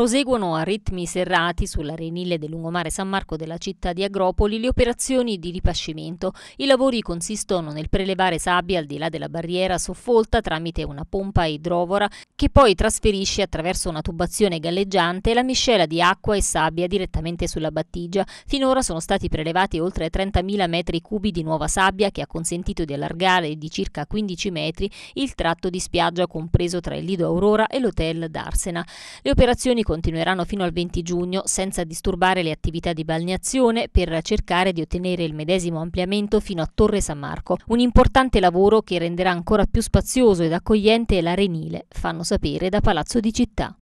Proseguono a ritmi serrati sull'arenile del lungomare San Marco della città di Agropoli le operazioni di ripascimento. I lavori consistono nel prelevare sabbia al di là della barriera soffolta tramite una pompa idrovora che poi trasferisce attraverso una tubazione galleggiante la miscela di acqua e sabbia direttamente sulla battigia. Finora sono stati prelevati oltre 30.000 metri cubi di nuova sabbia che ha consentito di allargare di circa 15 metri il tratto di spiaggia compreso tra il Lido Aurora e l'hotel d'Arsena. Le operazioni continueranno fino al 20 giugno senza disturbare le attività di balneazione per cercare di ottenere il medesimo ampliamento fino a Torre San Marco. Un importante lavoro che renderà ancora più spazioso ed accogliente l'arenile, fanno sapere da Palazzo di Città.